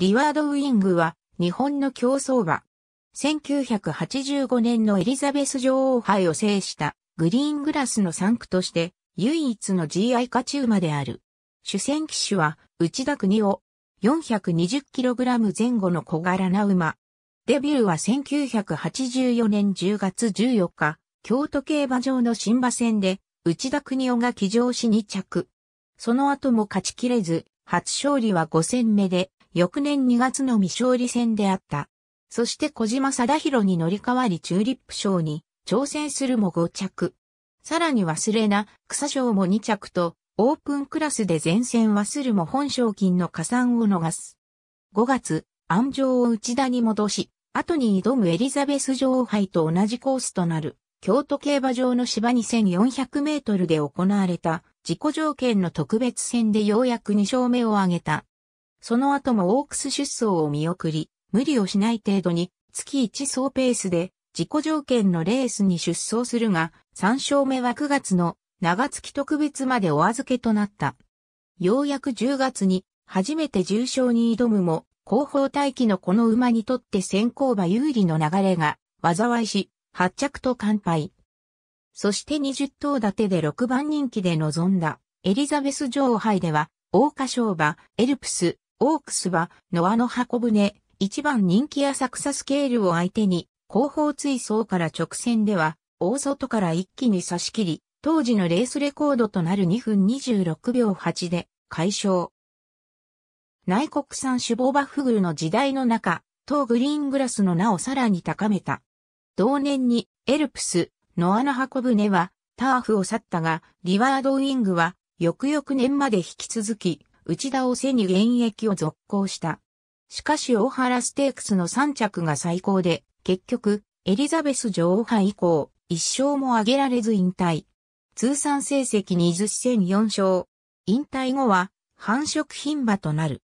リワードウィングは日本の競争馬。1985年のエリザベス女王杯を制したグリーングラスの産区として唯一の GI 勝ち馬である。主戦騎手は内田国夫 420kg 前後の小柄な馬。デビューは1984年10月14日、京都競馬場の新馬戦で内田国夫が騎乗し2着。その後も勝ちきれず、初勝利は5戦目で翌年2月の未勝利戦であった。そして小島貞弘に乗り換わりチューリップ賞に挑戦するも5着。さらに忘れな草賞も2着と、オープンクラスで前線はするも本賞金の加算を逃す。5月、安城を内田に戻し、後に挑むエリザベス女王杯と同じコースとなる、京都競馬場の芝2400メートルで行われた、自己条件の特別戦でようやく2勝目を挙げた。その後もオークス出走を見送り、無理をしない程度に月1総ペースで自己条件のレースに出走するが、3勝目は9月の長月特別までお預けとなった。ようやく10月に初めて重賞に挑むも、後方待機のこの馬にとって先行馬有利の流れが災いし、発着と完敗。そして20頭立てで6番人気で臨んだエリザベス女王杯では、桜花賞馬、エルプス、オークスは、ノアの箱舟、一番人気浅草スケールを相手に、後方追走から直線では、大外から一気に差し切り、当時のレースレコードとなる2分26秒8で、解消。内国産種ボバフグルの時代の中、当グリーングラスの名をさらに高めた。同年に、エルプス、ノアの箱舟は、ターフを去ったが、リワードウィングは、翌々年まで引き続き、内田を背に現役を続行した。しかし大原ステークスの3着が最高で、結局、エリザベス女王杯以降、一勝も挙げられず引退。通算成績20戦4勝。引退後は、繁殖牝馬となる。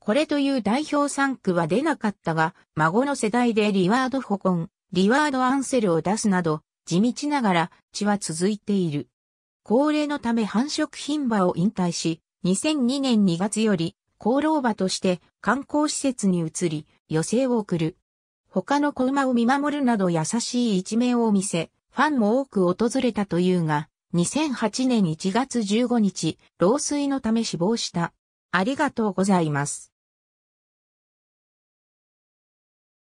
これという代表3区は出なかったが、孫の世代でリワード・ホコン、リワード・アンセルを出すなど、地道ながら血は続いている。高齢のため繁殖品馬を引退し、2002年2月より、功労馬として観光施設に移り、余生を送る。他の子馬を見守るなど優しい一面を見せ、ファンも多く訪れたというが、2008年1月15日、老衰のため死亡した。ありがとうございます。